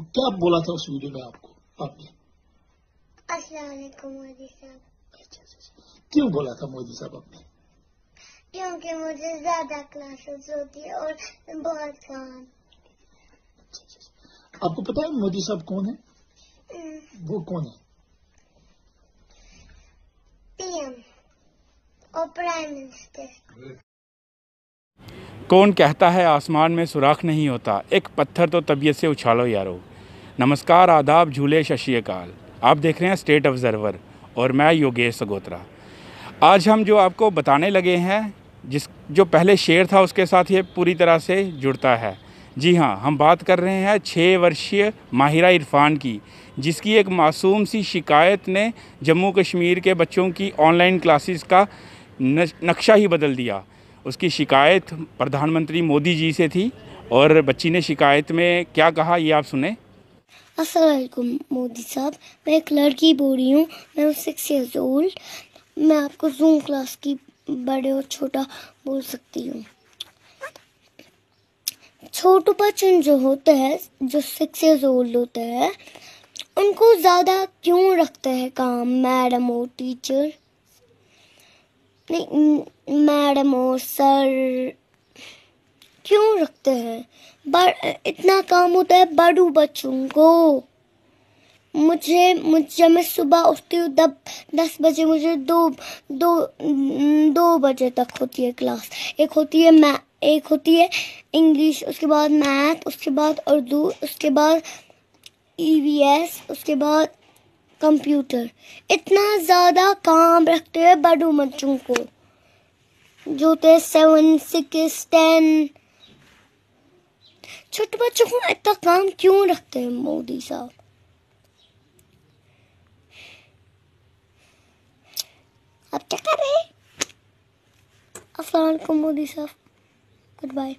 तो क्या बोला था उस वीडियो में आपको आपने मोदी साहब अच्छा, अच्छा, अच्छा क्यों बोला था मोदी साहब आपने क्योंकि मुझे ज्यादा क्लासेस होती है और बहुत काम अच्छा, आपको पता है मोदी साहब कौन है हम्म। वो कौन है पीएम और प्राइम मिनिस्टर कौन कहता है आसमान में सुराख नहीं होता एक पत्थर तो तबीयत से उछालो यारो नमस्कार आदाब झूले शशिकाल आप देख रहे हैं स्टेट ऑब्ज़र्वर और मैं योगेश सगोत्रा आज हम जो आपको बताने लगे हैं जिस जो पहले शेर था उसके साथ ये पूरी तरह से जुड़ता है जी हाँ हम बात कर रहे हैं छः वर्षीय माहिरा इरफान की जिसकी एक मासूम सी शिकायत ने जम्मू कश्मीर के बच्चों की ऑनलाइन क्लासेस का नक्शा ही बदल दिया उसकी शिकायत प्रधानमंत्री मोदी जी से थी और बच्ची ने शिकायत में क्या कहा ये आप सुने असलकुम मोदी साहब मैं एक लड़की बोल रही हूँ मैं सिक्स ईयर्स ओल्ड मैं आपको जूम क्लास की बड़े और छोटा बोल सकती हूँ छोटू बच्चन जो होते हैं जो सिक्स ईयर्स ओल्ड होते हैं उनको ज़्यादा क्यों रखते हैं काम मैडम और टीचर नहीं मैडम और सर क्यों रखते हैं इतना काम होता है बड़ू बच्चों को मुझे मुझे मैं सुबह उठती हूँ तब दस बजे मुझे दो दो दो बजे तक होती है क्लास एक होती है मै एक होती है इंग्लिश उसके बाद मैथ उसके बाद उर्दू उसके बाद ईवीएस e उसके बाद कंप्यूटर इतना ज़्यादा काम रखते हैं बड़ू बच्चों को जो होते सेवन सिक्स टेन छोटे बच्चों को इतना काम क्यों रखते हैं मोदी साहब अब क्या कर रहे असलम मोदी साहब गुड बाय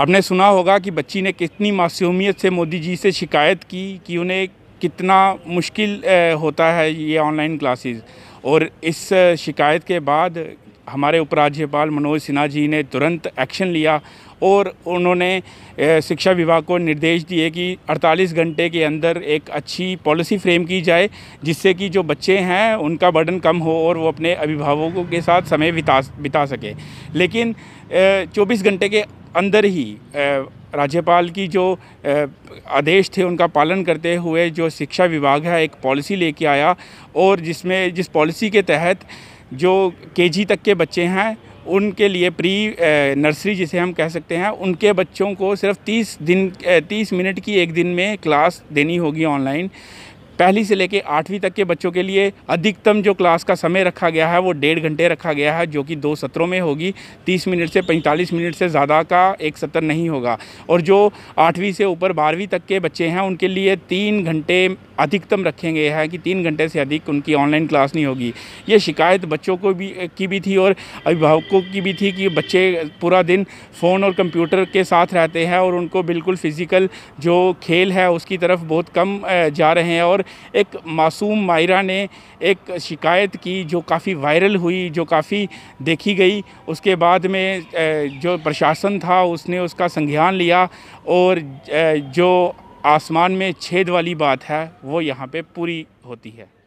आपने सुना होगा कि बच्ची ने कितनी मासूमियत से मोदी जी से शिकायत की कि उन्हें कितना मुश्किल होता है ये ऑनलाइन क्लासेस और इस शिकायत के बाद हमारे उपराज्यपाल मनोज सिन्हा जी ने तुरंत एक्शन लिया और उन्होंने शिक्षा विभाग को निर्देश दिए कि 48 घंटे के अंदर एक अच्छी पॉलिसी फ्रेम की जाए जिससे कि जो बच्चे हैं उनका बर्डन कम हो और वो अपने अभिभावकों के साथ समय बिता बिता सके लेकिन 24 घंटे के अंदर ही राज्यपाल की जो आदेश थे उनका पालन करते हुए जो शिक्षा विभाग है एक पॉलिसी लेके आया और जिसमें जिस पॉलिसी के तहत जो केजी तक के बच्चे हैं उनके लिए प्री नर्सरी जिसे हम कह सकते हैं उनके बच्चों को सिर्फ 30 दिन 30 मिनट की एक दिन में क्लास देनी होगी ऑनलाइन पहली से लेकर आठवीं तक के बच्चों के लिए अधिकतम जो क्लास का समय रखा गया है वो डेढ़ घंटे रखा गया है जो कि दो सत्रों में होगी तीस मिनट से पैंतालीस मिनट से ज़्यादा का एक सत्र नहीं होगा और जो आठवीं से ऊपर बारहवीं तक के बच्चे हैं उनके लिए तीन घंटे अधिकतम रखे गए हैं कि तीन घंटे से अधिक उनकी ऑनलाइन क्लास नहीं होगी ये शिकायत बच्चों को भी की भी थी और अभिभावकों की भी थी कि बच्चे पूरा दिन फ़ोन और कंप्यूटर के साथ रहते हैं और उनको बिल्कुल फ़िज़िकल जो खेल है उसकी तरफ बहुत कम जा रहे हैं और एक मासूम मायरा ने एक शिकायत की जो काफ़ी वायरल हुई जो काफ़ी देखी गई उसके बाद में जो प्रशासन था उसने उसका संज्ञान लिया और जो आसमान में छेद वाली बात है वो यहाँ पे पूरी होती है